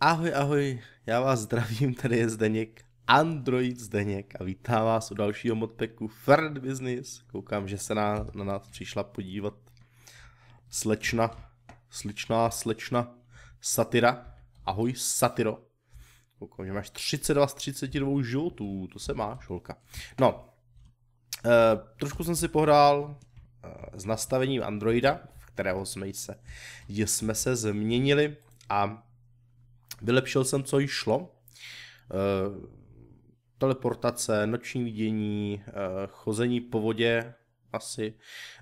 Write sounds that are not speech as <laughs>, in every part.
Ahoj, ahoj, já vás zdravím, tady je Zdeněk, Android Zdeněk a vítám vás u dalšího modpeku Third Business. Koukám, že se na, na nás přišla podívat slečna, sličná slečna Satyra. Ahoj Satyro. Koukám, že máš 32 z 32 životů, to se má šolka. No, e, trošku jsem si pohrál e, s nastavením Androida, v kterého jsme se, jsme se změnili a Vylepšil jsem, co jí šlo. Eh, teleportace, noční vidění, eh, chození po vodě, asi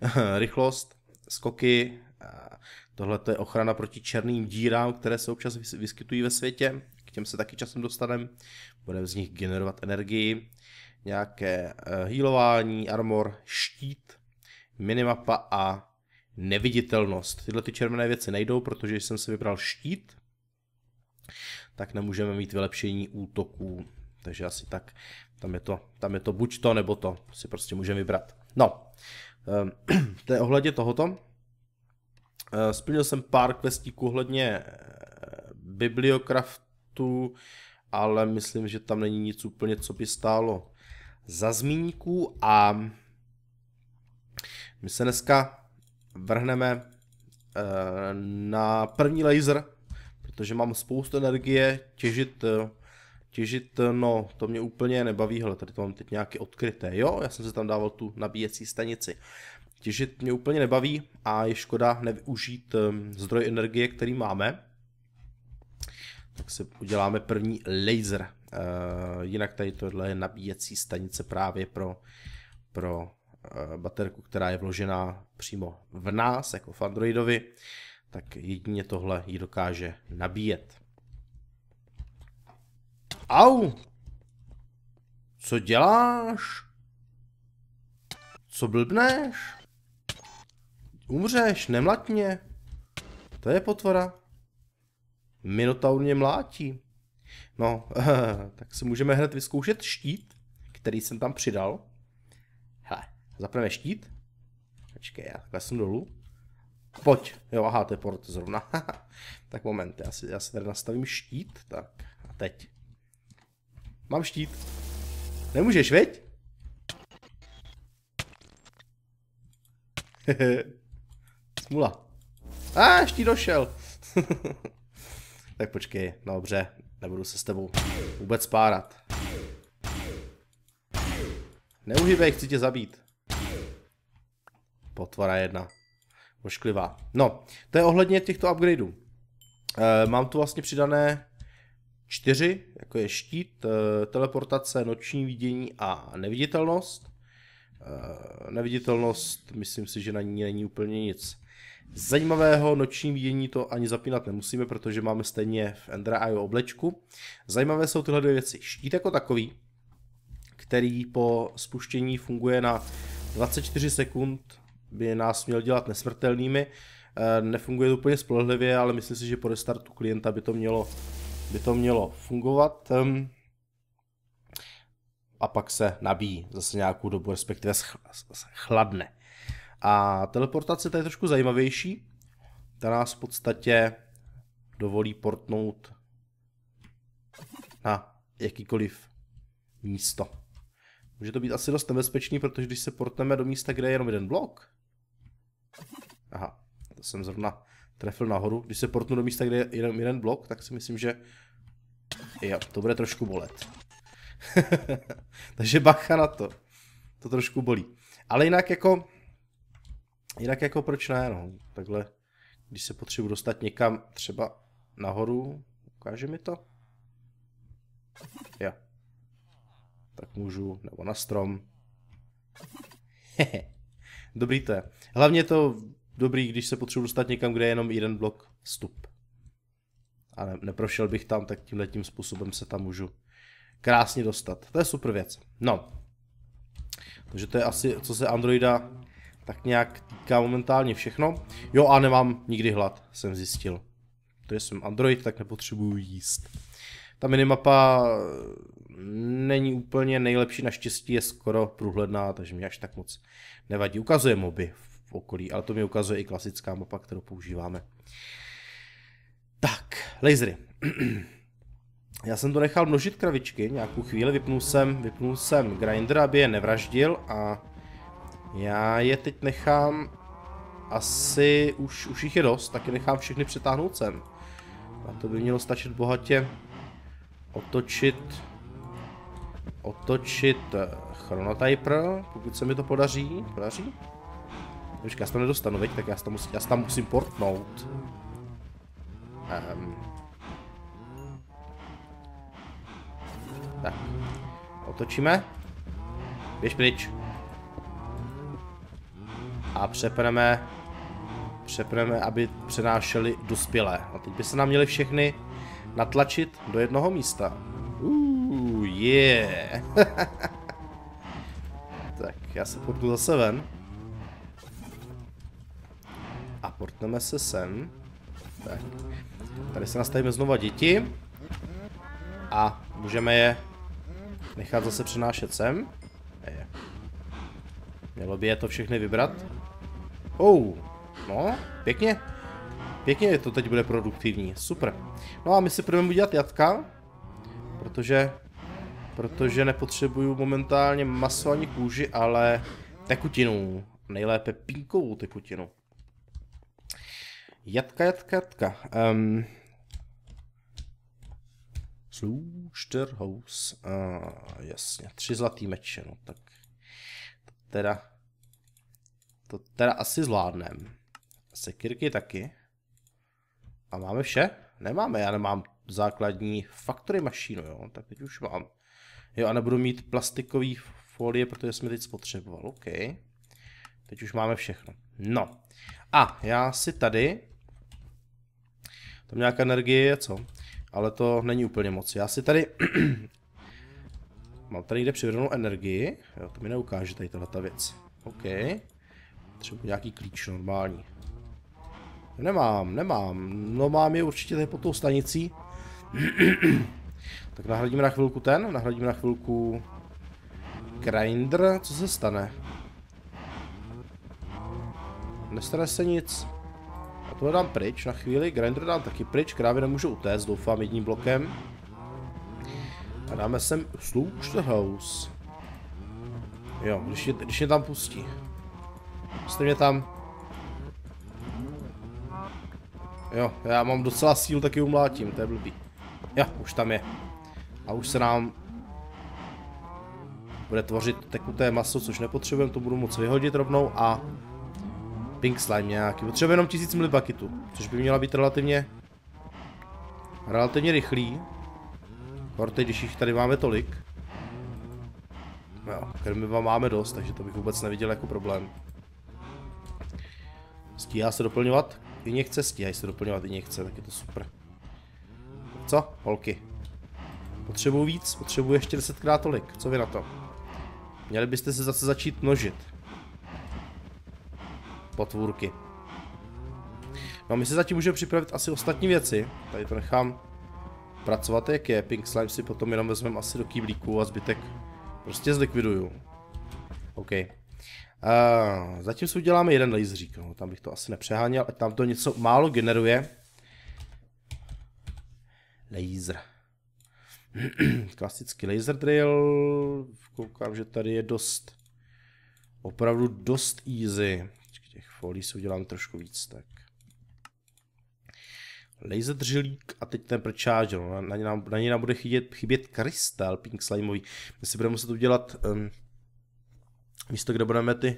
<laughs> rychlost, skoky, eh, tohle je ochrana proti černým dírám, které se občas vyskytují ve světě, k těm se taky časem dostaneme, budeme z nich generovat energii, nějaké healování, armor, štít, minimapa a neviditelnost. Tyhle ty červené věci nejdou, protože jsem si vybral štít, tak nemůžeme mít vylepšení útoků. Takže asi tak, tam je to, tam je to buď to, nebo to si prostě můžeme vybrat. No, ehm, <clears throat> to je ohledně tohoto. Ehm, splnil jsem pár questíků ohledně eh, bibliokraftu, ale myslím, že tam není nic úplně, co by stálo za zmínku a my se dneska vrhneme eh, na první laser, protože mám spoustu energie těžit, eh, těžit, eh, no to mě úplně nebaví, hele, tady to mám teď nějaké odkryté, jo, já jsem se tam dával tu nabíjecí stanici. Těžit mě úplně nebaví a je škoda nevyužít eh, zdroj energie, který máme. Tak si uděláme první laser. Jinak tady tohle je nabíjecí stanice právě pro, pro baterku, která je vložená přímo v nás, jako v Androidovi tak jedině tohle ji dokáže nabíjet. Au! Co děláš? Co blbneš? Umřeš, nemlatně. To je potvora. Minotaur mě mlátí. No, <laughs> tak si můžeme hned vyzkoušet štít, který jsem tam přidal. Hele, zapneme štít. Počkej, já takhle jsem dolů. Pojď. Jo, aha, to je port zrovna. <laughs> tak moment, já si, já si tady nastavím štít. Tak, a teď. Mám štít. Nemůžeš, veď? Smula. <laughs> A, ah, štít došel. <laughs> tak počkej, no dobře. Nebudu se s tebou vůbec párat. Neuhybej, chci tě zabít. Potvora jedna ošklivá. No, to je ohledně těchto upgradeů. Eh, mám tu vlastně přidané čtyři, jako je štít, eh, teleportace, noční vidění a neviditelnost. Eh, neviditelnost, myslím si, že na ní není úplně nic zajímavého. Noční vidění to ani zapínat nemusíme, protože máme stejně v Endra IO oblečku. Zajímavé jsou tyhle dvě věci. Štít jako takový, který po spuštění funguje na 24 sekund by nás měl dělat nesmrtelnými. Eh, nefunguje to úplně spolehlivě, ale myslím si, že po restartu klienta by to mělo, by to mělo fungovat. Ehm, a pak se nabíjí zase nějakou dobu, respektive chladne. A teleportace tady je trošku zajímavější. Ta nás v podstatě dovolí portnout na jakýkoliv místo. Může to být asi dost nebezpečný, protože když se portneme do místa, kde je jenom jeden blok, Aha, to jsem zrovna trefil nahoru. Když se portnu do místa, kde je jeden, jeden blok, tak si myslím, že jo, to bude trošku bolet. <laughs> Takže bacha na to. To trošku bolí. Ale jinak jako, jinak jako proč ne, no. Takhle, když se potřebuji dostat někam třeba nahoru, ukáže mi to? Jo. Tak můžu, nebo na strom. Hehe. <laughs> Dobrý to je. Hlavně je to dobrý, když se potřebuji dostat někam, kde je jenom jeden blok vstup. A ne, neprošel bych tam, tak tímhle tím způsobem se tam můžu krásně dostat. To je super věc. No. Takže to je asi, co se Androida tak nějak týká momentálně všechno. Jo a nemám nikdy hlad, jsem zjistil. To jsem Android, tak nepotřebuju jíst. Ta minimapa není úplně nejlepší, naštěstí je skoro průhledná, takže mi až tak moc nevadí. Ukazuje moby v okolí, ale to mi ukazuje i klasická mapa, kterou používáme. Tak, lasery. <clears throat> Já jsem to nechal množit kravičky, nějakou chvíli vypnul jsem, vypnul jsem grinder, aby je nevraždil a já je teď nechám asi už, už jich je dost, taky nechám všechny přetáhnout sem. A to by mělo stačit bohatě otočit otočit eh, Chronotyper, pokud se mi to podaří. Podaří? Počkej, já se to nedostanu, veď, tak já se tam, musím, já se tam musím portnout. Um. Tak. Otočíme. Běž pryč. A přepneme přepneme, aby přenášeli dospělé. A no, teď by se nám měli všechny natlačit do jednoho místa. Uuu yeah. <laughs> tak, já se portu zase ven. A portneme se sem. Tak. Tady se nastavíme znova děti. A můžeme je nechat zase přenášet sem. Je. Mělo by je to všechny vybrat. Oh, no, pěkně. Pěkně to teď bude produktivní, super. No a my si budeme udělat jatka, protože protože nepotřebuju momentálně maso ani kůži, ale tekutinu. Nejlépe pínkovou tekutinu. Jatka, jatka, jatka. Um, Slušterhaus. Uh, jasně, tři zlatý meče, no tak. To teda, to teda asi zvládnem. Sekirky taky. A máme vše? Nemáme, já nemám základní factory mašínu, jo, tak teď už mám. Jo, a nebudu mít plastikový folie, protože jsme teď spotřeboval. OK. Teď už máme všechno. No. A já si tady... Tam nějaká energie je, co? Ale to není úplně moc. Já si tady... <clears throat> Mám tady někde přivedenou energii. Jo, to mi neukáže tady tohle ta věc. OK. Třeba nějaký klíč normální. Nemám, nemám. No mám je určitě tady pod tou stanicí. <clears throat> Tak nahradíme na chvilku ten, nahradíme na chvilku grinder, co se stane? Nestane se nic. A tohle dám pryč na chvíli, grinder dám taky pryč, krávy nemůžu utéct, doufám jedním blokem. A dáme sem Sluge House. Jo, když, je, když mě tam pustí. Jste mě tam. Jo, já mám docela síl, taky umlátím, to je blbý. Jo, už tam je. A už se nám bude tvořit tekuté maso, což nepotřebujeme, to budu moc vyhodit rovnou a pink slime nějaký. Potřebujeme jenom 1000 ml bucketu, což by měla být relativně relativně rychlý. Horty, když jich tady máme tolik. No jo, krmiva máme dost, takže to bych vůbec neviděl jako problém. Stíhá se doplňovat? I nechce, stíhají se doplňovat i nechce, tak je to super. Co, holky? Potřebuju víc? Potřebuji ještě desetkrát tolik. Co vy na to? Měli byste se zase začít množit. Potvůrky. No my se zatím můžeme připravit asi ostatní věci. Tady to nechám pracovat jak je. Pink Slime si potom jenom vezmeme asi do kýblíku a zbytek prostě zlikviduju. OK. Uh, zatím si uděláme jeden laserík, no, tam bych to asi nepřeháněl, ať tam to něco málo generuje laser. <clears throat> Klasický laser drill. Koukám, že tady je dost, opravdu dost easy. Těch folí si udělám trošku víc, tak. Laser drillík a teď ten precharger, na, na, na něj nám bude chybět, chybět krystal pink slimeový. My si budeme muset udělat um, místo, kde budeme ty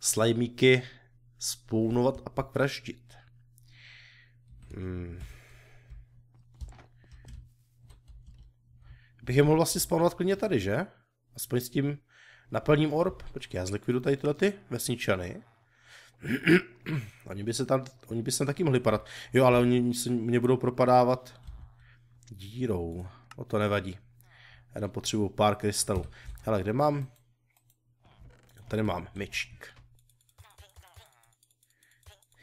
slajmíky spounovat a pak vraždit. Hmm. bych je mohl vlastně spawnovat klidně tady, že? Aspoň s tím naplním orb. Počkej, já zlikvidu tady tyhle ty vesničany. <clears throat> oni by se tam, oni by se tam taky mohli padat. Jo, ale oni se mě budou propadávat dírou. O to nevadí. Já tam potřebuju pár krystalů. Hele, kde mám? Tady mám myčík.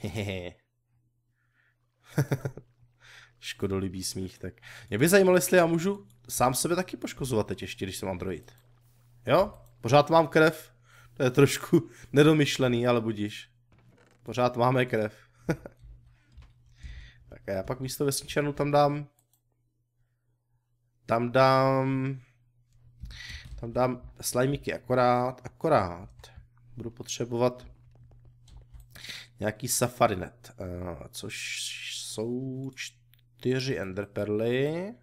Hehehe. <laughs> Škodolibý smích, tak. Mě by zajímalo, jestli já můžu sám sebe taky poškozovat teď ještě, když jsem android. Jo? Pořád mám krev. To je trošku <laughs> nedomyšlený, ale budíš. Pořád máme krev. <laughs> tak a já pak místo vesničanů tam dám... Tam dám... Tam dám slajmíky akorát, akorát. Budu potřebovat nějaký safarinet, eh, což jsou čtyři enderperly.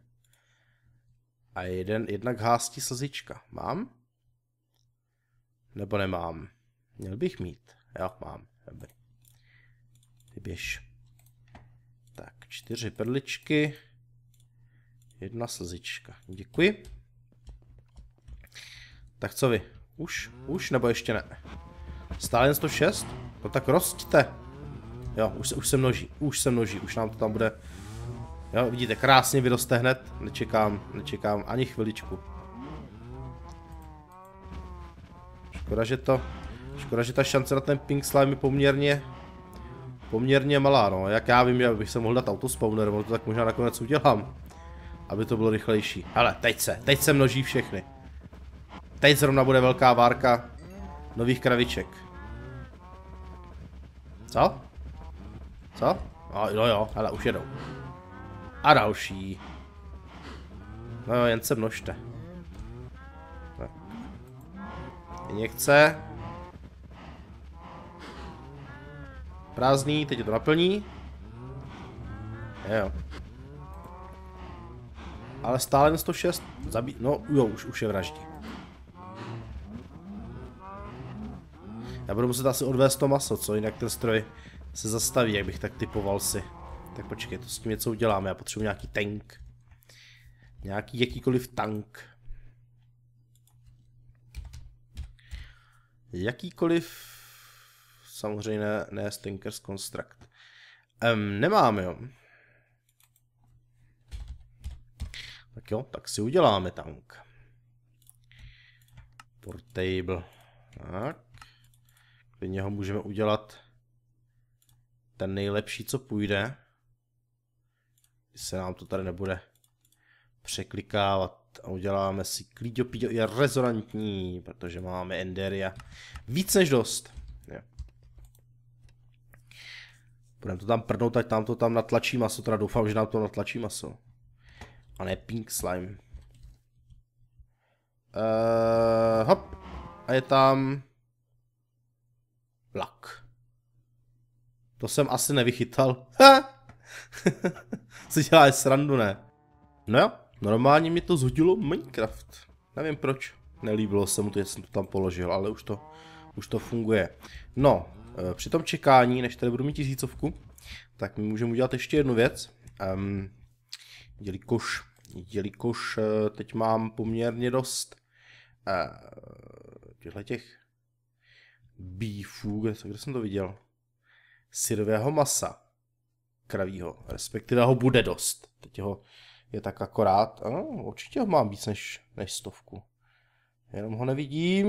A jeden, jednak hástí slzička. Mám? Nebo nemám? Měl bych mít. Jo, mám. Dobrý. Ty běž. Tak, čtyři perličky. Jedna slzička. Děkuji. Tak co vy? Už? Už? Nebo ještě ne? Stále jen 106? No tak rostte. Jo, už se, už se množí. Už se množí. Už nám to tam bude Jo, vidíte, krásně vyroste hned, nečekám, nečekám ani chviličku. Škoda, že to, škoda, že ta šance na ten pink slime je poměrně, poměrně malá, no. Jak já vím, že bych se mohl dát autospawner, ale to tak možná nakonec udělám. Aby to bylo rychlejší. Ale teď se, teď se množí všechny. Teď zrovna bude velká várka nových kraviček. Co? Co? No jo, jo, ale už jedou. A další. No jo, jen se množte. Tak. Jeně chce. Prázdný, teď je to naplní. Jo. Ale stále jen 106 zabí... No jo, už, už je vraždí. Já budu muset asi odvést to maso, co jinak ten stroj se zastaví, jak bych tak typoval si. Tak počkej, to s tím něco uděláme. Já potřebuji nějaký tank. Nějaký jakýkoliv tank. Jakýkoliv... Samozřejmě ne, ne Stinkers Construct. Um, nemáme, jo. Tak jo, tak si uděláme tank. Portable. Tak. Klidně ho můžeme udělat ten nejlepší, co půjde se nám to tady nebude překlikávat a uděláme si klíďopíďo je rezonantní, protože máme Enderia víc než dost. Budeme to tam prdnout, ať tam to tam natlačí maso, teda doufám, že nám to natlačí maso. A ne pink slime. Uh, hop. A je tam... Lak. To jsem asi nevychytal. <laughs> si děláš srandu, ne? No jo, normálně mi to zhodilo Minecraft. Nevím proč, nelíbilo se mu to, že jsem to tam položil, ale už to, už to funguje. No, eh, při tom čekání, než tady budu mít tisícovku, tak my můžeme udělat ještě jednu věc. Um, jelikož, jelikož eh, teď mám poměrně dost uh, těchto těch beefů, kde, kde jsem to viděl? Syrového masa kravího, respektive ho bude dost. Teď ho je tak akorát, ano, určitě ho mám víc než, než stovku. Jenom ho nevidím.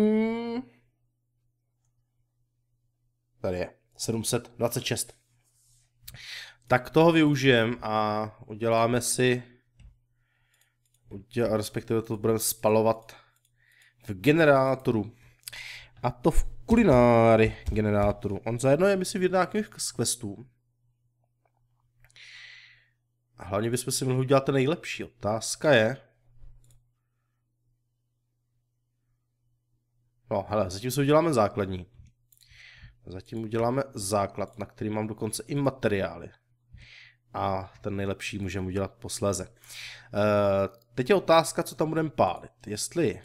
Tady je, 726. Tak toho využijem a uděláme si, uděl, respektive to budeme spalovat v generátoru. A to v kulináry generátoru. On zajedno je, myslím, v jednákem z questů. Hlavně bychom si mohli udělat ten nejlepší. Otázka je... No, hele, zatím si uděláme základní. Zatím uděláme základ, na který mám dokonce i materiály. A ten nejlepší můžeme udělat posléze. E, teď je otázka, co tam budeme pálit. Jestli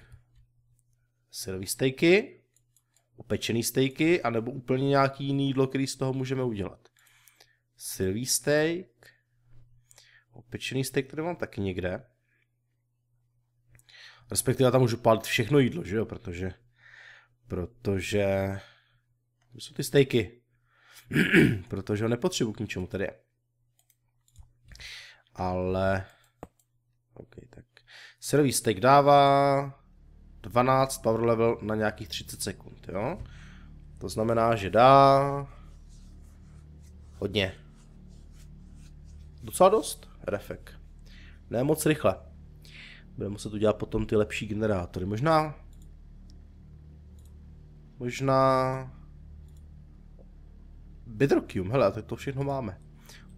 syrový stejky, opečený stejky, anebo úplně nějaký jiný jídlo, který z toho můžeme udělat. Syrový steak, Opečený steak tady mám taky někde. Respektive já tam můžu palit všechno jídlo, že jo, protože... Protože... To jsou ty stejky. <clears throat> protože ho nepotřebuji k ničemu, tady je. Ale... OK, tak. Serový steak dává 12 power level na nějakých 30 sekund, jo? To znamená, že dá hodně. Docela dost refek. Ne moc rychle. Budeme muset udělat potom ty lepší generátory. Možná... Možná... Bidrokium, hele, tak to všechno máme.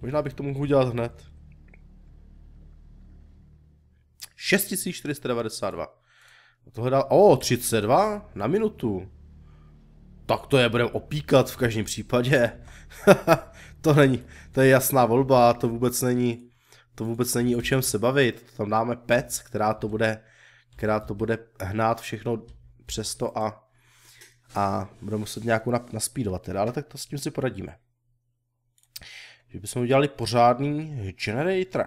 Možná bych to mohl udělat hned. 6492. Tohle dá... O, 32 na minutu. Tak to je budeme opíkat v každém případě. <laughs> to není, to je jasná volba, to vůbec není, to vůbec není o čem se bavit, tam dáme pec, která to bude, která to bude hnát všechno přes to a, a budeme muset nějakou naspídovat teda, ale tak to s tím si poradíme. Že bychom udělali pořádný generator.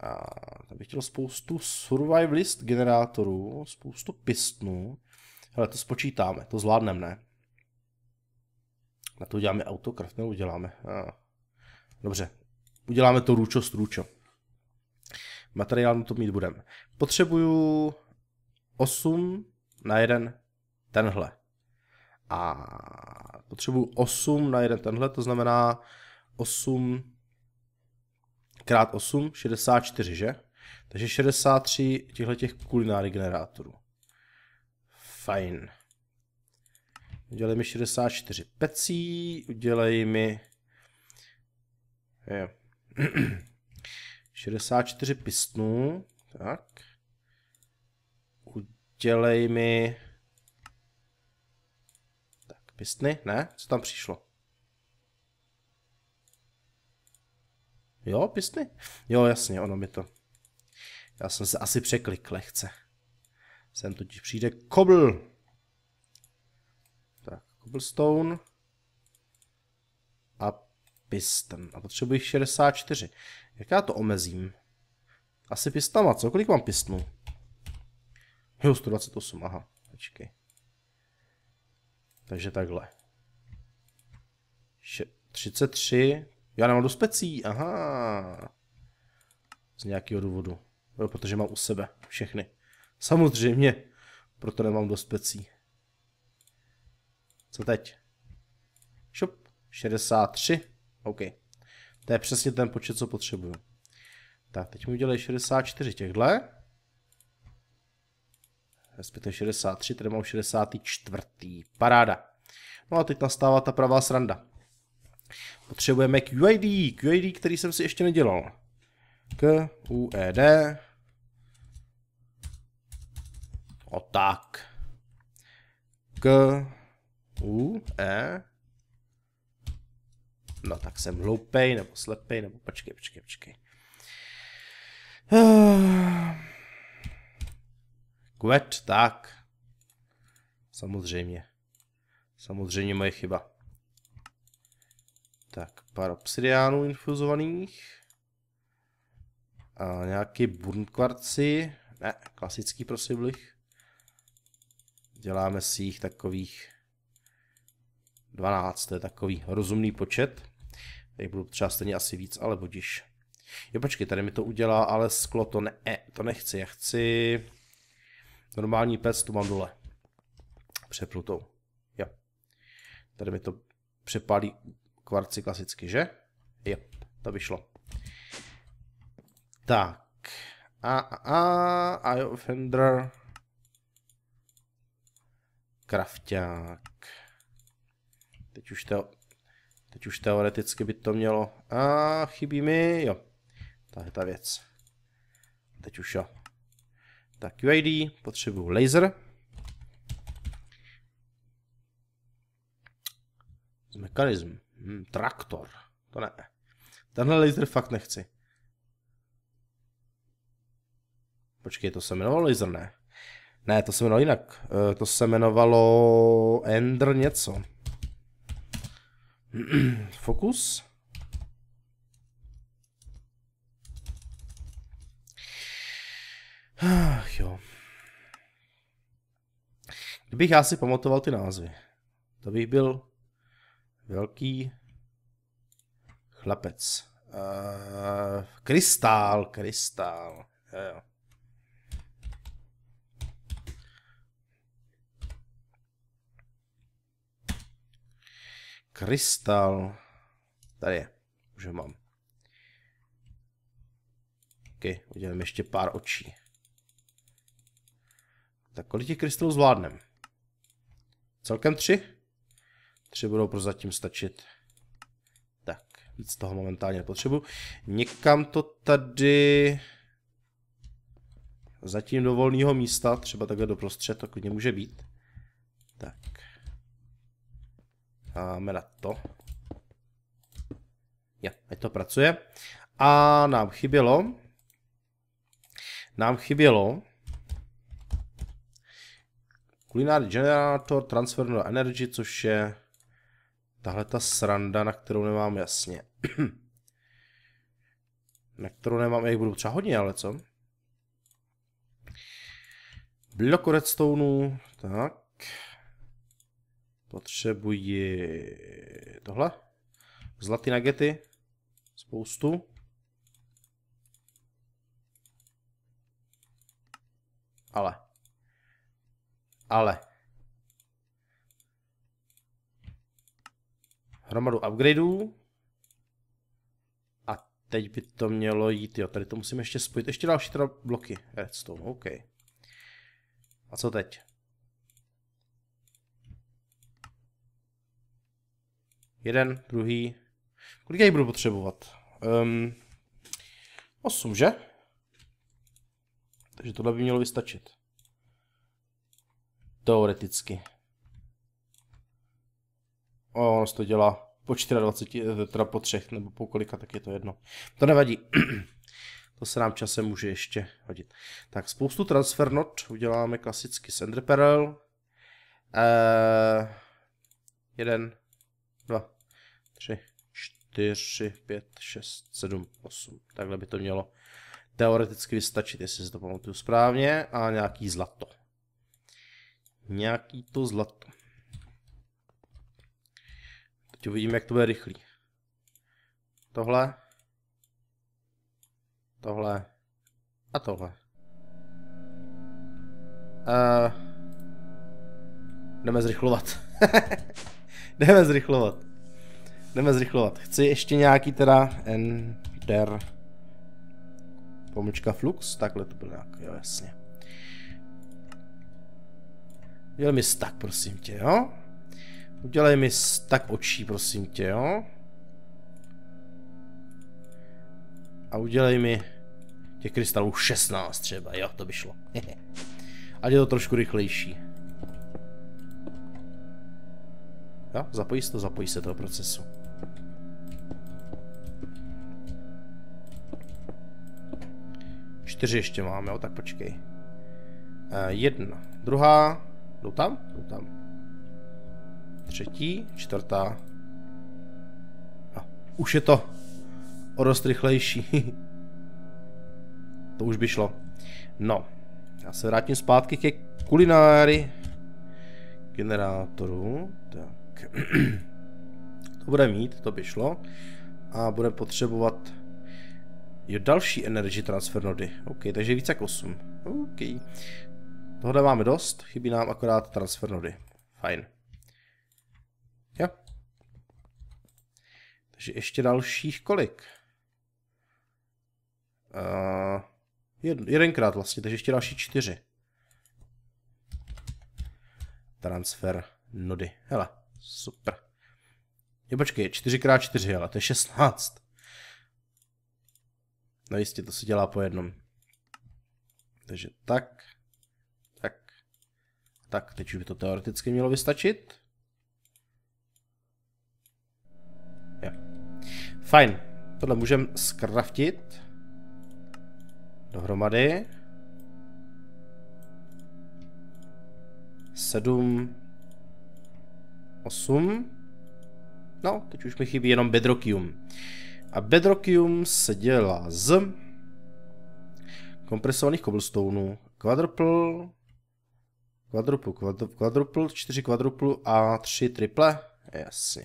A tam bych chtěl spoustu survivalist generátorů, spoustu pistnů. Hele, to spočítáme, to zvládneme, ne? Na to uděláme autokraft, neuděláme. A. Dobře, uděláme to růčo s růčo. Materiál to mít budeme. Potřebuju 8 na jeden tenhle. A potřebuju 8 na jeden tenhle, to znamená 8 krát 8, 64, že? Takže 63 těchto těch kulináry generátorů. Fajn. Udělej mi 64 pecí, udělej mi... Je, 64 <clears throat> pistnů. Tak. Udělej mi... Tak, pistny? Ne? Co tam přišlo? Jo, pistny? Jo, jasně, ono mi to... Já jsem se asi překlik lehce. Sem totiž přijde kobl. Tak, cobblestone pistem a potřebuji 64. Jak já to omezím? Asi pistama, co? Kolik mám pistnu? Jo, 128, aha, počkej. Takže takhle. 33, já nemám do specí, aha. Z nějakého důvodu. Jo, protože mám u sebe všechny. Samozřejmě, proto nemám do specí. Co teď? Šup, 63. OK. To je přesně ten počet, co potřebuju. Tak, teď mi udělej 64 těchhle. Respektive 63, tady mám 64. Paráda. No a teď nastává ta pravá sranda. Potřebujeme QID, QID, který jsem si ještě nedělal. K, U, E, D. O tak. K, U, E, No tak jsem hloupej, nebo slepej, nebo počkej, počkej, počkej. <sighs> Kvet, tak. Samozřejmě. Samozřejmě moje chyba. Tak, pár obsidiánů infuzovaných. A nějaký burnkvarci. Ne, klasický prosiblich. Děláme si jich takových 12, to je takový rozumný počet. Tady budu třeba stejně asi víc, ale budíš. Jo, počkej, tady mi to udělá, ale sklo to ne, eh, to nechci, já chci normální pec, tu mám dole. Přeplutou. Jo. Tady mi to přepálí kvarci klasicky, že? Jo, to vyšlo. Tak. A, a, a, a jo, Fender. Krafťák. Teď už to Teď už teoreticky by to mělo... A chybí mi, jo. Tahle ta věc. Teď už jo. Tak UID, potřebuju laser. Mechanism. Hmm, traktor. To ne. Tenhle laser fakt nechci. Počkej, to se jmenovalo laser, ne? Ne, to se jmenovalo jinak. E, to se jmenovalo Ender něco. <clears throat> Fokus. Ach jo. Kdybych já si pamatoval ty názvy, to bych byl velký chlapec. Uh, krystál, krystál. Jo. Krystal. Tady je. Už ho mám. OK, uděláme ještě pár očí. Tak kolik těch krystalů zvládnem? Celkem tři? Tři budou zatím stačit. Tak, víc toho momentálně nepotřebuji. Někam to tady... Zatím do volného místa, třeba takhle doprostřed, to klidně může být. Tak. Dáme na to. Jo, ať to pracuje. A nám chybělo, nám chybělo Culinary Generator, Transfer no Energy, což je tahle ta sranda, na kterou nemám jasně. <clears throat> na kterou nemám, jak budu třeba hodně, ale co? Blok redstoneů, tak. Potřebuji tohle. Zlatý nagety. Spoustu. Ale. Ale. Hromadu upgradeů. A teď by to mělo jít, jo, tady to musím ještě spojit. Ještě další teda bloky redstone, OK. A co teď? Jeden, druhý. Kolik já budu potřebovat? Um, osm, že? Takže tohle by mělo vystačit. Teoreticky. O, ono to dělá po 24, eh, teda po třech, nebo po kolika, tak je to jedno. To nevadí. <clears throat> to se nám časem může ještě hodit. Tak spoustu transfer not uděláme klasicky s Enderperl. Eee, eh, jeden, dva, 3, 4, 5, 6, 7, 8. Takhle by to mělo teoreticky vystačit, jestli si to pamatuju správně. A nějaký zlato. Nějaký to zlato. Teď uvidíme, jak to bude rychlý. Tohle. Tohle. A tohle. Uh, jdeme zrychlovat. <laughs> jdeme zrychlovat. Jdeme zrychlovat. Chci ještě nějaký teda Ender pomlčka Flux, takhle to bylo nějak, jo jasně. Udělej mi stack, prosím tě, jo? Udělej mi stack očí, prosím tě, jo? A udělej mi těch krystalů 16 třeba, jo, to by šlo. <laughs> Ať je to trošku rychlejší. Jo, zapojí se to, zapojí se toho procesu. Čtyři ještě máme, jo, tak počkej. Uh, jedna, druhá, jdu tam? jdu tam. Třetí, čtvrtá. A už je to o dost rychlejší. <laughs> to už by šlo. No, já se vrátím zpátky ke kulináři generátoru. Tak. <clears throat> to bude mít, to by šlo. A bude potřebovat Jo, další energy transfer nody. OK, takže více jak 8. OK. Tohle máme dost, chybí nám akorát transfer nody. Fajn. Jo. Takže ještě dalších kolik? Uh, jed, jedenkrát vlastně, takže ještě další čtyři. Transfer nody. Hele, super. Jo, počkej, čtyřikrát čtyři. ale to je 16. No jistě, to se dělá po jednom. Takže tak, tak, tak, teď už by to teoreticky mělo vystačit. Jo. Fajn, tohle můžeme skraftit dohromady. Sedm, osm, no, teď už mi chybí jenom bedrokium. A Bedrockium se dělá z kompresovaných cobblestoneů, quadruple, quadruple, quadruple, čtyři quadruple a tři triple, jasně.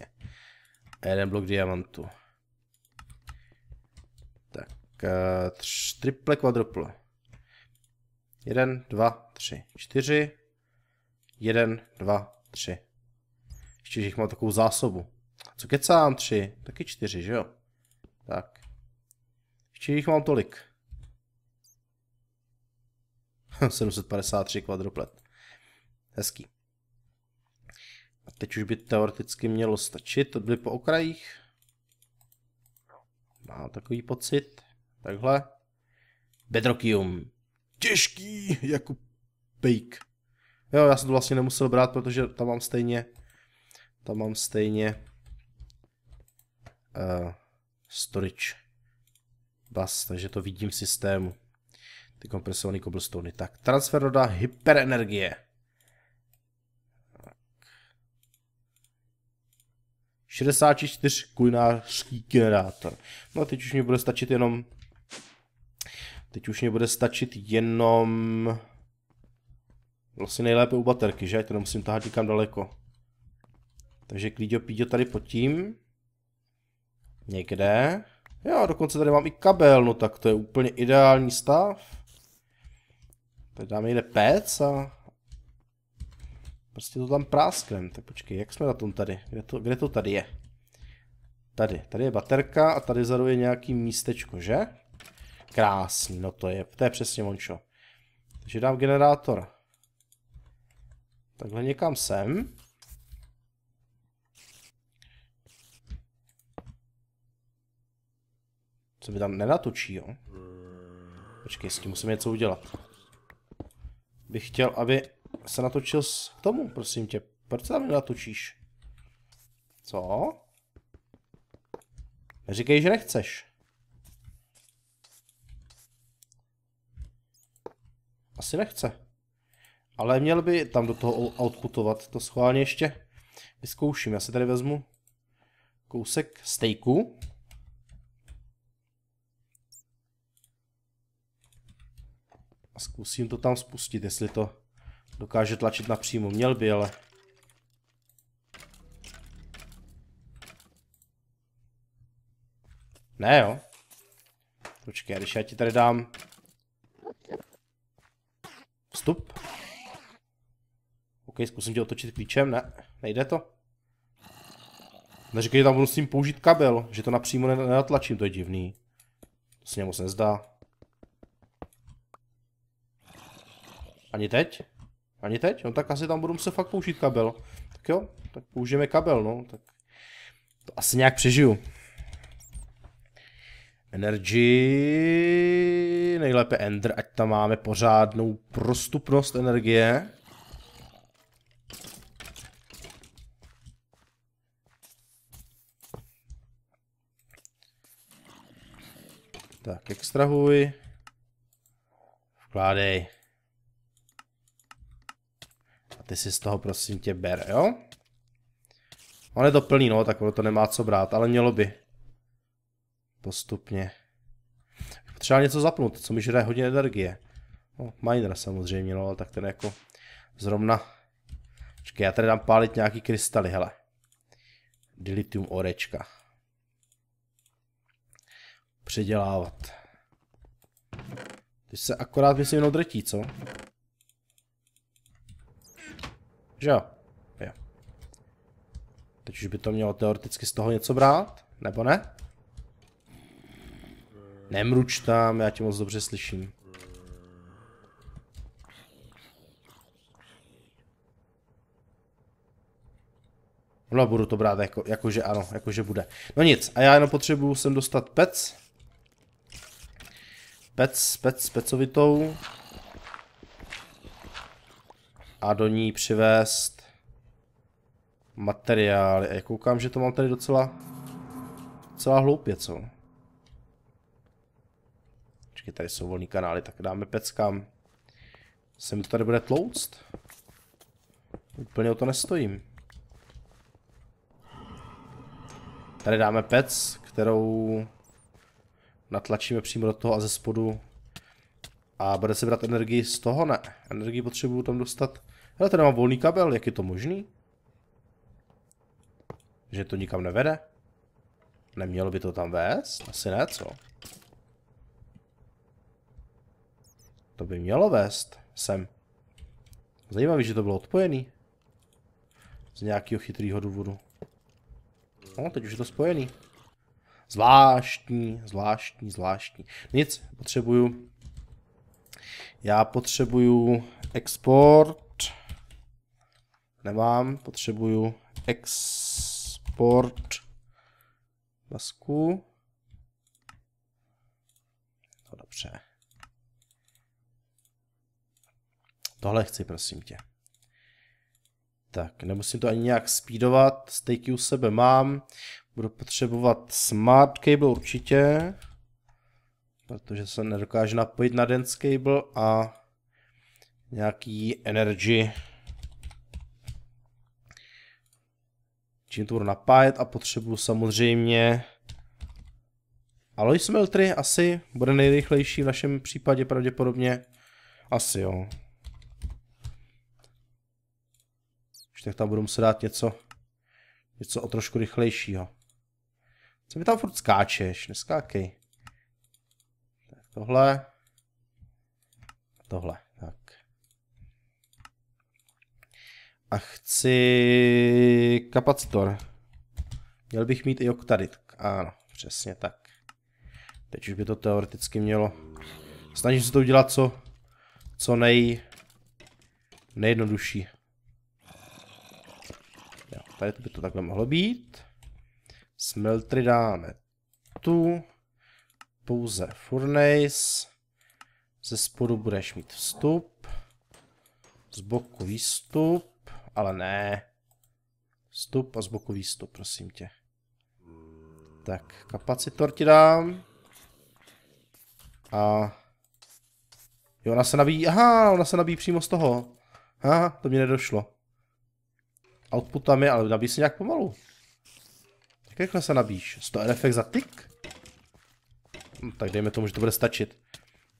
A jeden blok diamantu. Tak, eh, tři, triple, quadruple. Jeden, dva, tři, čtyři. Jeden, dva, tři. Ještě, že jich má takovou zásobu. Co kecám? Tři, taky čtyři, že jo? Tak. Ještě jich mám tolik. 753 <laughs> kvadroplet. Hezký. A teď už by teoreticky mělo stačit, to byly po okrajích. Má takový pocit. Takhle. Bedrokium. Těžký jako pejk. Jo, já jsem to vlastně nemusel brát, protože tam mám stejně tam mám stejně uh, storage bus, takže to vidím v systému. Ty kompresované cobblestone. Tak, transfer roda hyperenergie. 64 kulinářský generátor. No a teď už mě bude stačit jenom... Teď už mě bude stačit jenom... Vlastně nejlépe u baterky, že? Já to nemusím tahat nikam daleko. Takže klidě píďo tady potím. Někde. Jo, dokonce tady mám i kabel, no tak to je úplně ideální stav. Tady dáme jde pec a... Prostě to tam prásknem. Tak počkej, jak jsme na tom tady? Kde to, kde to tady je? Tady, tady je baterka a tady vzadu je nějaký místečko, že? Krásný, no to je, to je přesně ončo. Takže dám generátor. Takhle někam sem. Co by tam nenatočí, jo? Počkej, s tím musím něco udělat. Bych chtěl, aby se natočil s tomu, prosím tě. Proč se tam nenatočíš? Co? Neříkej, že nechceš. Asi nechce. Ale měl by tam do toho outputovat. To schválně ještě vyzkouším. Já si tady vezmu kousek stejku. A zkusím to tam spustit, jestli to dokáže tlačit napřímo. Měl by, ale... Ne jo. Počkej, když já ti tady dám... Vstup. OK, zkusím tě otočit klíčem, ne, nejde to. Neříkej, že tam musím použít kabel, že to napřímo nenatlačím, to je divný. To se mě moc nezdá. Ani teď? Ani teď? No tak asi tam budu muset fakt použít kabel. Tak jo, tak použijeme kabel, no. Tak to asi nějak přežiju. Energy, nejlépe Ender, ať tam máme pořádnou prostupnost energie. Tak, extrahuj. Vkládej. Ty si z toho prosím tě ber, jo? On je to plný, no, tak ono to nemá co brát, ale mělo by. Postupně. Třeba něco zapnout, co mi žere hodně energie. No, miner samozřejmě, no, ale tak ten jako zrovna... Počkej, já tady dám pálit nějaký krystaly, hele. Dilithium orečka. Předělávat. Ty se akorát myslím jenom drtí, co? Že jo? Jo. Teď už by to mělo teoreticky z toho něco brát, nebo ne? Nemruč tam, já tě moc dobře slyším. No budu to brát jako, jakože ano, jakože bude. No nic, a já jenom potřebuju sem dostat pec. Pec, pec, pecovitou a do ní přivést materiály. A koukám, že to mám tady docela, docela hloupě, co? Počkej, tady jsou volný kanály, tak dáme peckám. Se mi to tady bude tlouct? Úplně o to nestojím. Tady dáme pec, kterou natlačíme přímo do toho a ze spodu a bude se brát energii z toho? Ne. Energii potřebuju tam dostat. Hele, tady mám volný kabel, jak je to možný? Že to nikam nevede? Nemělo by to tam vést? Asi ne, co? To by mělo vést sem. Zajímavý, že to bylo odpojený. Z nějakého chytrého důvodu. No, teď už je to spojený. Zvláštní, zvláštní, zvláštní. Nic, potřebuju já potřebuju export. Nemám, potřebuju export masku. No dobře. Tohle chci, prosím tě. Tak, nemusím to ani nějak speedovat, stejky u sebe mám, budu potřebovat smart cable určitě protože se nedokáže napojit na dense cable a nějaký energy čím to budu napájet a potřebuju samozřejmě Alois Meltry asi bude nejrychlejší v našem případě pravděpodobně. Asi jo. Už tak tam budu muset dát něco, něco o trošku rychlejšího. Co mi tam furt skáčeš? Neskákej tohle, tohle, tak. A chci kapacitor. Měl bych mít i oktadit. Ano, přesně tak. Teď už by to teoreticky mělo. Snažím se to udělat co, co nej, nejjednodušší. Jo, tady to by to takhle mohlo být. Smeltry dáme tu pouze furnace, ze spodu budeš mít vstup, z boku výstup, ale ne. Vstup a z boku výstup, prosím tě. Tak, kapacitor ti dám. A... Jo, ona se nabíjí, aha, ona se nabíjí přímo z toho. Aha, to mi nedošlo. Output tam je, ale nabíjí se nějak pomalu. Jak rychle se nabíjíš? 100 RFX za tik? No, tak dejme tomu, že to bude stačit.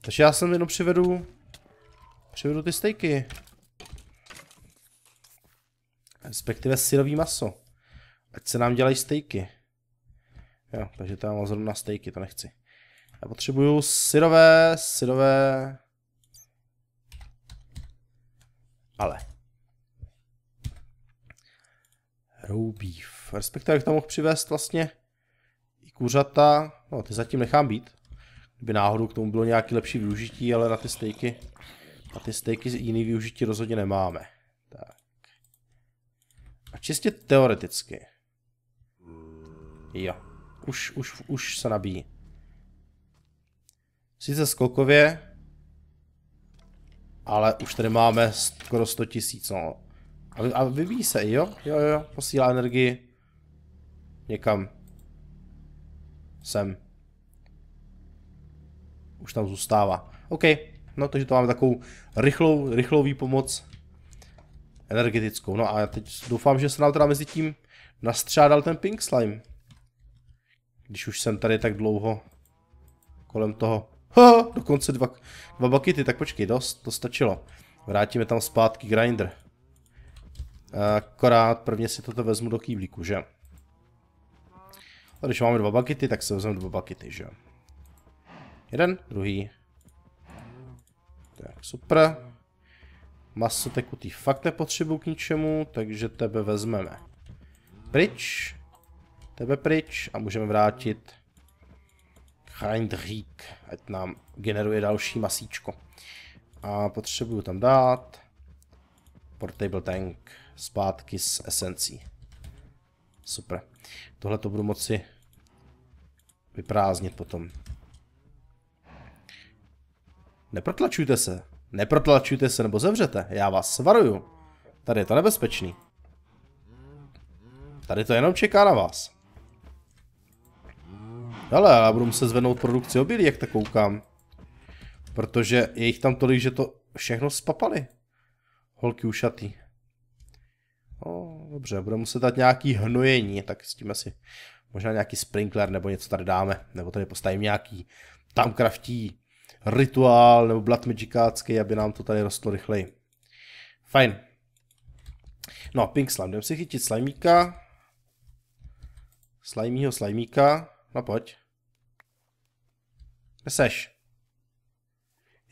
Takže já sem jenom přivedu... Přivedu ty stejky. Respektive syrový maso. Ať se nám dělají stejky. Jo, takže tam mám zrovna stejky, to nechci. Já potřebuju syrové, syrové... Ale. Roubív. Respektive, jak tam mohl přivést vlastně kuřata, no ty zatím nechám být. Kdyby náhodou k tomu bylo nějaké lepší využití, ale na ty stejky, na ty stejky jiný využití rozhodně nemáme. Tak. A čistě teoreticky. Jo, už, už, už se nabíjí. Sice skokově, ale už tady máme skoro 100 tisíc, no. A, a vybíjí se, jo? Jo, jo, posílá energii někam sem. Už tam zůstává. OK, no takže to máme takovou rychlou, rychlou výpomoc energetickou. No a já teď doufám, že se nám teda mezi tím nastřádal ten pink slime. Když už jsem tady tak dlouho kolem toho. Ha, dokonce dva, dva bakity, tak počkej, dost, to stačilo. Vrátíme tam zpátky grinder. Akorát prvně si toto vezmu do kýblíku, že? A když máme dva bakety, tak se vezmeme dva bakety, že jo. Jeden, druhý. Tak, super. Maso tekutý fakt nepotřebuju k ničemu, takže tebe vezmeme. Pryč. Tebe pryč a můžeme vrátit Heindrík, ať nám generuje další masíčko. A potřebuju tam dát Portable Tank zpátky s esencí. Super. Tohle to budu moci vyprázdnit potom. Neprotlačujte se. Neprotlačujte se nebo zemřete. Já vás svaruju. Tady je to nebezpečný. Tady to jenom čeká na vás. Ale já budu muset zvednout produkci obilí, jak tak koukám. Protože je jich tam tolik, že to všechno spapali. Holky ušatý. Oh. Dobře, bude muset dát nějaký hnojení, tak s tím asi možná nějaký sprinkler nebo něco tady dáme, nebo tady postavím nějaký tam kraftí rituál nebo blood magicácky, aby nám to tady rostlo rychleji. Fajn. No, pink slime, jdeme si chytit slajmíka. Slajmího slajmíka. No pojď. Kde seš?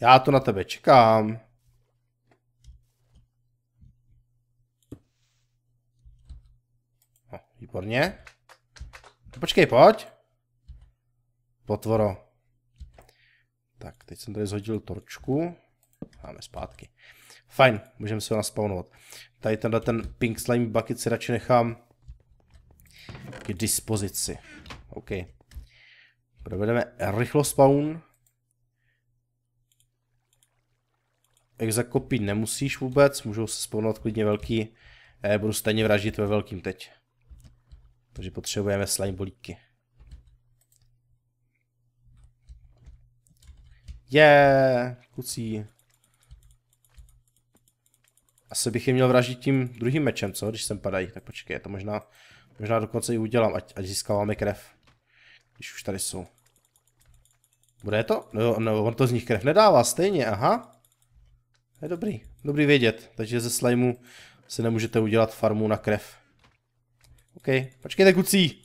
Já to na tebe čekám. Výborně. No, počkej, pojď. Potvoro. Tak, teď jsem tady zhodil torčku. Máme zpátky. Fajn, můžeme se ho naspawnovat. Tady tenhle ten pink slime bucket si radši nechám k dispozici. OK. Provedeme rychlo spawn. Exakopy nemusíš vůbec, můžou se spawnovat klidně velký. Eh, budu stejně vražit ve velkým teď. Takže potřebujeme slimebolíky. Je, yeah, kucí. Asi bych je měl vražit tím druhým mečem, co? Když sem padají, tak počkej, to možná, možná dokonce i udělám, ať, ať získáváme krev. Když už tady jsou. Bude to? No, no, on to z nich krev nedává, stejně, aha. Je dobrý, dobrý vědět. Takže ze slimu si nemůžete udělat farmu na krev. OK, počkejte kucí.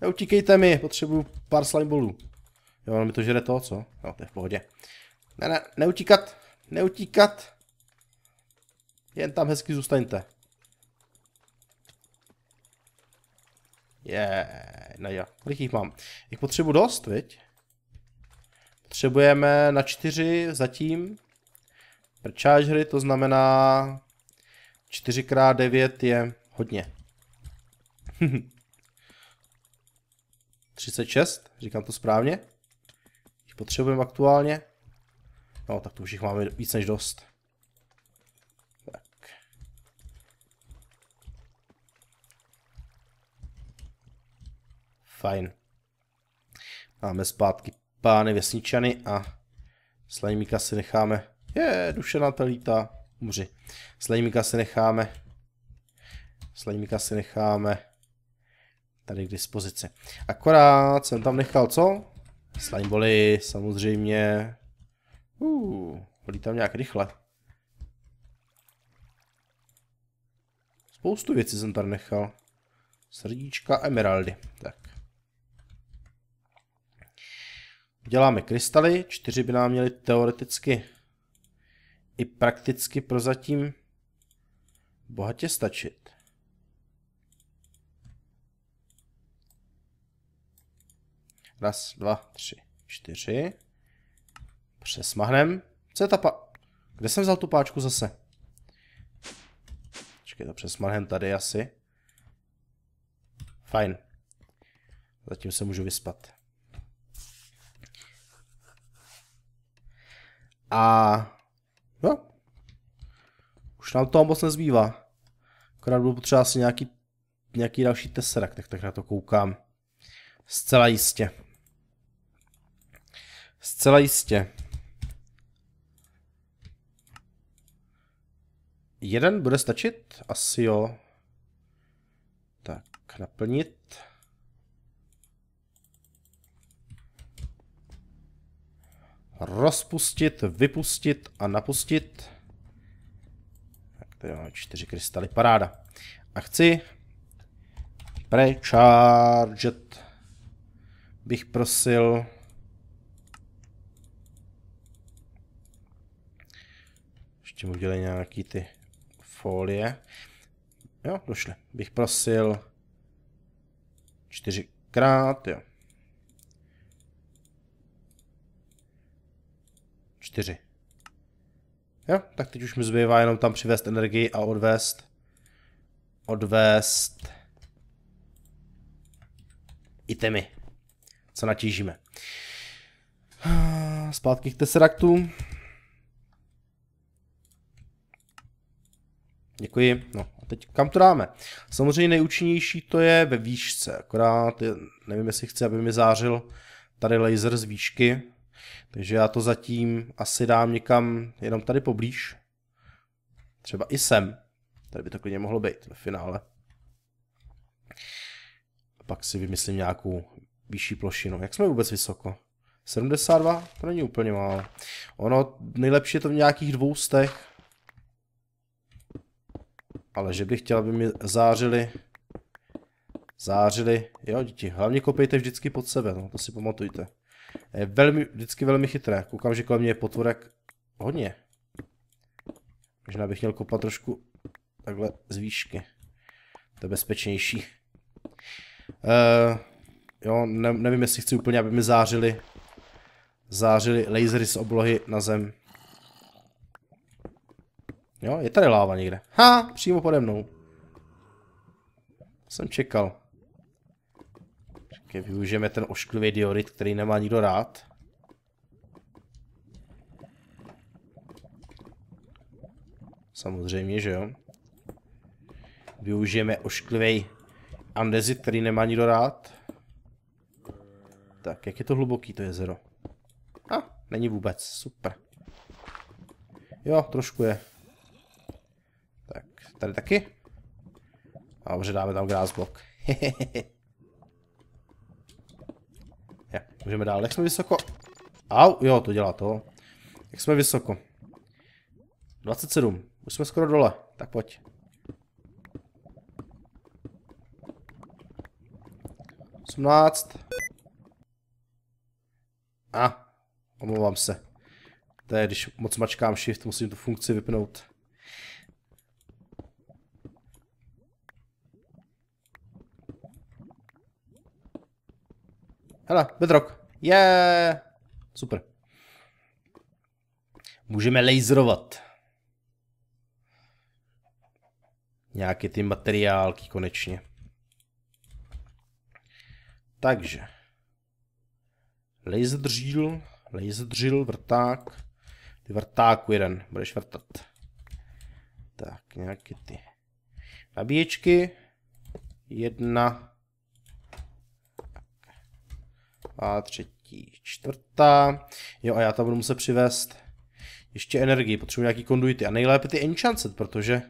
Neutíkejte mi, potřebuju pár slime bolů. Jo, ale mi to žere to, co? Jo, to je v pohodě. Ne, ne, neutíkat, neutíkat. Jen tam hezky zůstaňte. Je, yeah, no jo, kolik jich mám? Jich potřebuji dost, viď? Potřebujeme na čtyři zatím. Prčážry, to znamená 4x9 je hodně. 36, <laughs> říkám to správně. Jich potřebujeme aktuálně. No, tak to už jich máme víc než dost. Tak. Fajn. Máme zpátky pány vesničany a slajmíka si necháme. Je, duše na telíta, umři. Slajmíka si necháme. Slajmíka si necháme tady k dispozici. Akorát jsem tam nechal co? Slimeboly, samozřejmě. Uh, tam nějak rychle. Spoustu věcí jsem tady nechal. Srdíčka, emeraldy. Tak. Uděláme krystaly. Čtyři by nám měly teoreticky i prakticky prozatím bohatě stačit. Raz, dva, tři, čtyři. Přesmahnem. Co je ta pa... Kde jsem vzal tu páčku zase? Počkej, to přesmahnem tady asi. Fajn. Zatím se můžu vyspat. A... No. Už nám toho moc nezbývá. Akorát budu potřeba asi nějaký, nějaký další teserak, tak, tak na to koukám. Zcela jistě. Zcela jistě. Jeden bude stačit? Asi jo. Tak, naplnit. Rozpustit, vypustit a napustit. Tak tady máme čtyři krystaly, paráda. A chci precharget. Bych prosil Ještě udělali nějaký ty folie. Jo, došli. Bych prosil čtyřikrát, jo. Čtyři. Jo, tak teď už mi zbývá jenom tam přivést energii a odvést. Odvést. Itemy. Co natížíme. Hm, zpátky k Tesseractu. Děkuji. No a teď kam to dáme? Samozřejmě nejúčinnější to je ve výšce, akorát nevím, jestli chci, aby mi zářil tady laser z výšky, takže já to zatím asi dám někam jenom tady poblíž. Třeba i sem. Tady by to klidně mohlo být ve finále. Pak si vymyslím nějakou vyšší plošinu. Jak jsme vůbec vysoko? 72? To není úplně málo. Ono nejlepší je to v nějakých dvoustech. Ale že bych chtěl, aby mi zářili, zářili, jo děti, hlavně kopejte vždycky pod sebe, no, to si pamatujte. Je velmi, vždycky velmi chytré, koukám, že kolem mě je potvorek hodně. Možná bych měl kopat trošku takhle z výšky. To je bezpečnější. Uh, jo, ne, nevím, jestli chci úplně, aby mi zářili, zářili lasery z oblohy na zem. Jo, je tady láva někde. Ha, přímo pode mnou. Jsem čekal. Čekaj, využijeme ten ošklivý diorit, který nemá nikdo rád. Samozřejmě, že jo. Využijeme ošklivý andezit, který nemá nikdo rád. Tak, jak je to hluboký to jezero? A, ah, není vůbec, super. Jo, trošku je. Tady taky? A dobře, dáme tam block. <laughs> ja, můžeme dál. Jak jsme vysoko? Au, jo, to dělá to. Jak jsme vysoko? 27. Už jsme skoro dole. Tak pojď. Osmnáct. A, ah, omlouvám se. To je, když moc mačkám shift, musím tu funkci vypnout. Hele, bedrock. Je. Yeah. Super. Můžeme laserovat. Nějaké ty materiálky konečně. Takže. Laser drill, laser drill, vrták. Ty vrtáku jeden, budeš vrtat. Tak, nějaké ty nabíječky. Jedna, a třetí, čtvrtá. Jo a já tam budu muset přivést ještě energii, potřebuji nějaký konduity a nejlépe ty enchanted, protože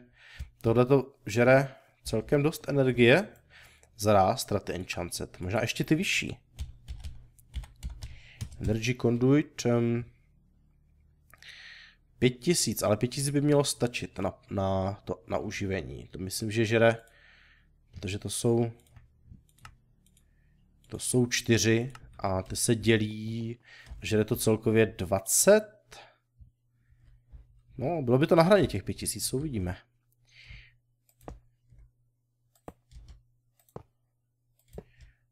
tohle to žere celkem dost energie. Zaraz, straty enchanted, možná ještě ty vyšší. Energy conduit, um, ehm, 5000, ale 5000 by mělo stačit na, na, to, na uživení. To myslím, že žere, protože to jsou to jsou čtyři a ty se dělí, že je to celkově 20. No, bylo by to na hraně těch 5000, uvidíme.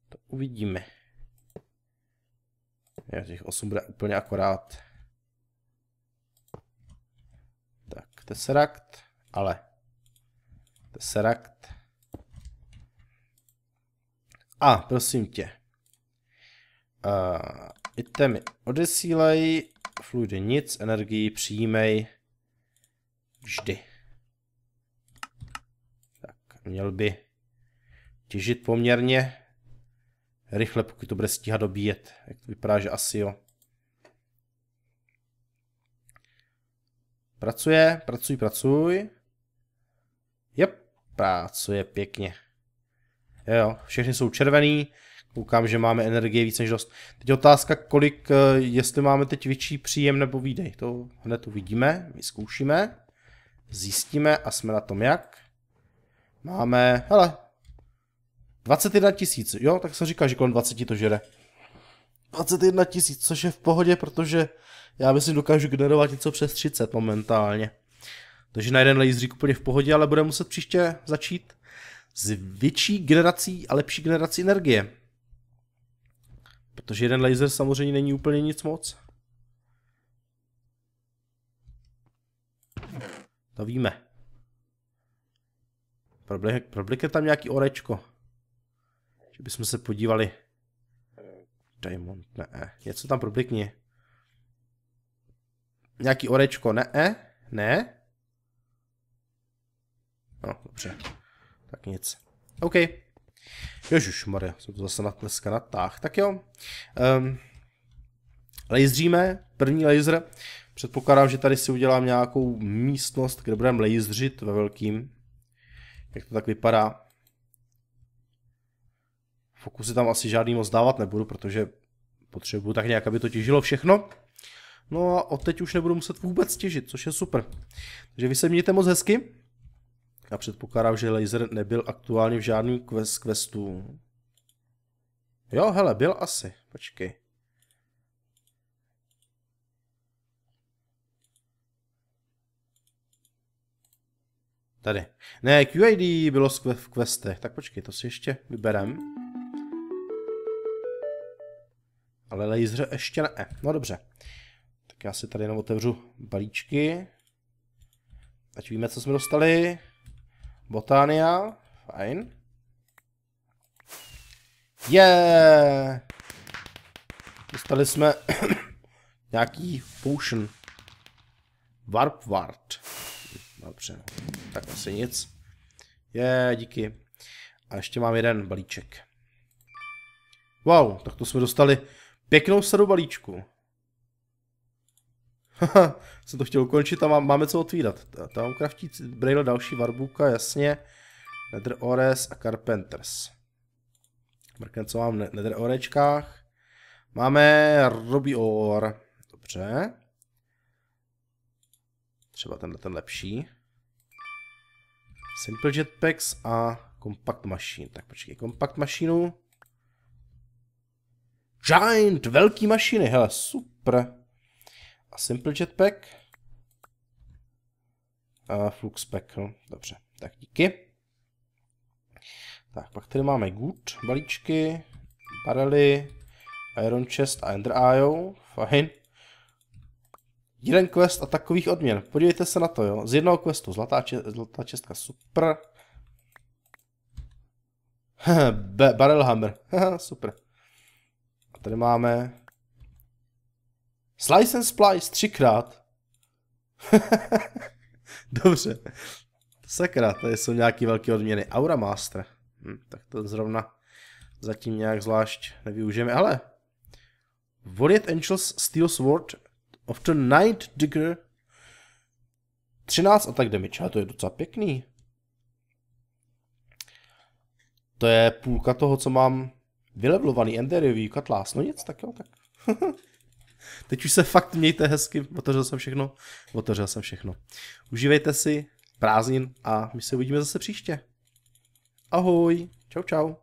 To uvidíme. Já těch 8 bude úplně akorát. Tak, Tesseract, ale. Tesseract. A, prosím tě. Uh, itemy odesílej, fluidy nic, energii přijímej vždy. Tak, měl by těžit poměrně rychle, pokud to bude stíhat dobíjet. Jak to vypadá, že asi jo. Pracuje, pracuj, pracuj. Jep, pracuje pěkně. Jo, všechny jsou červený. Koukám, že máme energie víc než dost. Teď otázka, kolik, eh, jestli máme teď větší příjem nebo výdej. To hned uvidíme, vyzkoušíme, zjistíme a jsme na tom jak. Máme, hele, 21 tisíc, jo, tak se říká, že kolem 20 to žere. 21 tisíc, což je v pohodě, protože já myslím, dokážu generovat něco přes 30 momentálně. Takže na jeden lejzřík úplně v pohodě, ale bude muset příště začít s větší generací a lepší generací energie. Protože jeden laser samozřejmě není úplně nic moc. To víme. Problik je tam nějaký orečko. Že bychom se podívali. Diamond, ne. E. Něco tam problikni. Nějaký orečko, ne? E? Ne? No, dobře. Tak nic. OK. Ježíš Maria, jsem to zase na dneska natáh. Tak jo. Um, laseříme, první laser. Předpokládám, že tady si udělám nějakou místnost, kde budeme laserit ve velkým. Jak to tak vypadá. Fokusy tam asi žádný moc dávat nebudu, protože potřebuju tak nějak, aby to těžilo všechno. No a od teď už nebudu muset vůbec těžit, což je super. Takže vy se mějte moc hezky. Já předpokládám, že laser nebyl aktuálně v žádný quest, questu. Jo, hele, byl asi. Počkej. Tady. Ne, QID bylo v questech. Tak počkej, to si ještě vyberem. Ale laser ještě ne. No dobře. Tak já si tady jenom otevřu balíčky. Ať víme, co jsme dostali. Botania, fajn. Je! Yeah! Dostali jsme <clears throat> nějaký potion. Warp Ward. Dobře, no. tak asi nic. Je, yeah, díky. A ještě mám jeden balíček. Wow, tak to jsme dostali pěknou sadu balíčku. Haha, <laughs> jsem to chtěl ukončit a má, máme co otvírat. Tam kraftí Braille další Varbuka, jasně. Nether Ores a Carpenters. Mrkneme, co mám v Nether Orečkách. Máme Robi Or. Dobře. Třeba tenhle ten lepší. Simple Jetpacks a Compact Machine. Tak počkej, Compact Machine. Giant, velký mašiny, hele, super a Simple Jetpack. A Flux Pack, no, dobře, tak díky. Tak, pak tady máme Good, balíčky, barely, Iron Chest a Ender Io, fajn. Jeden quest a takových odměn, podívejte se na to, jo. Z jednoho questu, zlatá, če zlatá čestka, super. <laughs> Barrel Hammer, <laughs> super. A tady máme Slice and Splice třikrát. <laughs> Dobře. Sakra, tady jsou nějaký velké odměny. Aura Master. Hm, tak to zrovna zatím nějak zvlášť nevyužijeme. Ale Warrior Angels Steel Sword of the Night Digger 13 a tak damage, ale to je docela pěkný. To je půlka toho, co mám vylevlovaný Enderiový katlás. No nic, tak jo, tak. <laughs> Teď už se fakt mějte hezky, otevřel jsem všechno, otevřel jsem všechno. Užívejte si prázdnin a my se uvidíme zase příště. Ahoj, čau čau.